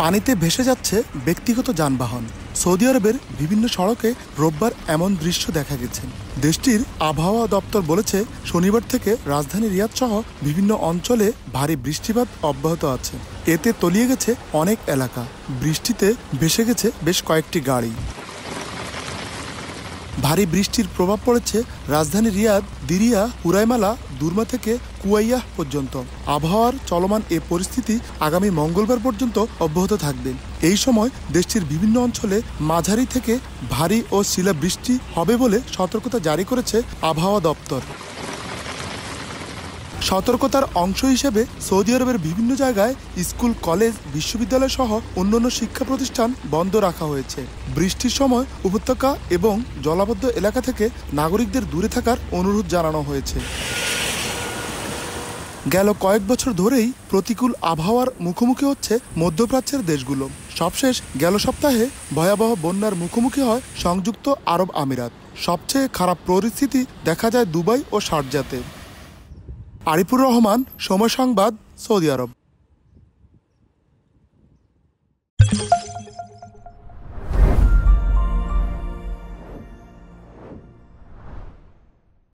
পানিতে ভেসে যাচ্ছে ব্যক্তিগত যানবাহন সৌদি আরবের বিভিন্ন সড়কে রোববার এমন দৃশ্য দেখা গেছে দেশটির আবহাওয়া দপ্তর বলেছে শনিবার থেকে রাজধানী রিয়াদ সহ বিভিন্ন অঞ্চলে ভারী বৃষ্টিপাত অব্যাহত আছে এতে তলিয়ে গেছে অনেক এলাকা বৃষ্টিতে ভেসে গেছে বেশ কয়েকটি গাড়ি ভারী বৃষ্টির প্রভাব পড়েছে রাজধানী রিয়াদ দিরিয়া উরাইমালা দুর্মা থেকে কুয়াইয়াহ পর্যন্ত আবহাওয়ার চলমান এ পরিস্থিতি আগামী মঙ্গলবার পর্যন্ত অব্যাহত থাকবে এই সময় দেশটির বিভিন্ন অঞ্চলে মাঝারি থেকে ভারী ও শিলা বৃষ্টি হবে বলে সতর্কতা জারি করেছে আবহাওয়া দপ্তর সতর্কতার অংশ হিসেবে সৌদি আরবের বিভিন্ন জায়গায় স্কুল কলেজ বিশ্ববিদ্যালয় সহ অন্যান্য শিক্ষা প্রতিষ্ঠান বন্ধ রাখা হয়েছে বৃষ্টির সময় উপত্যকা এবং জলাবদ্ধ এলাকা থেকে নাগরিকদের দূরে থাকার অনুরোধ জানানো হয়েছে গেল কয়েক বছর ধরেই প্রতিকূল আবহাওয়ার মুখোমুখি হচ্ছে মধ্যপ্রাচ্যের দেশগুলো সবশেষ গেল সপ্তাহে ভয়াবহ বন্যার মুখোমুখি হয় সংযুক্ত আরব আমিরাত সবচেয়ে খারাপ পরিস্থিতি দেখা যায় দুবাই ও সারজাতে আরিফুর রহমান সময় সংবাদ সৌদি আরব